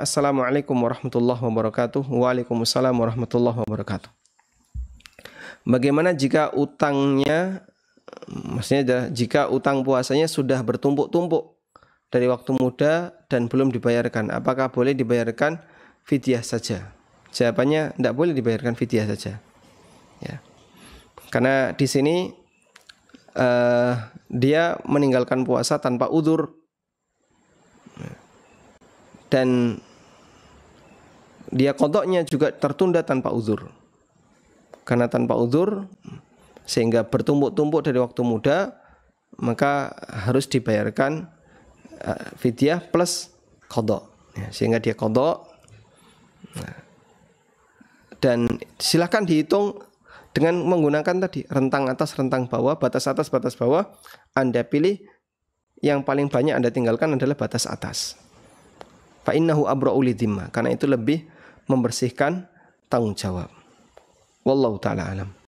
Assalamualaikum warahmatullahi wabarakatuh. Waalaikumsalam warahmatullahi wabarakatuh. Bagaimana jika utangnya maksudnya jika utang puasanya sudah bertumpuk-tumpuk dari waktu muda dan belum dibayarkan, apakah boleh dibayarkan fidyah saja? Jawabannya tidak boleh dibayarkan fidyah saja. Ya. Karena di sini uh, dia meninggalkan puasa tanpa udur ya. dan dia kodoknya juga tertunda tanpa uzur. Karena tanpa uzur sehingga bertumpuk-tumpuk dari waktu muda maka harus dibayarkan uh, fidyah plus kodok ya, sehingga dia kodok dan silahkan dihitung dengan menggunakan tadi rentang atas rentang bawah batas atas batas bawah anda pilih yang paling banyak anda tinggalkan adalah batas atas Fa'innahu innahu abra'u karena itu lebih membersihkan tanggung jawab. Wallahu taala alam.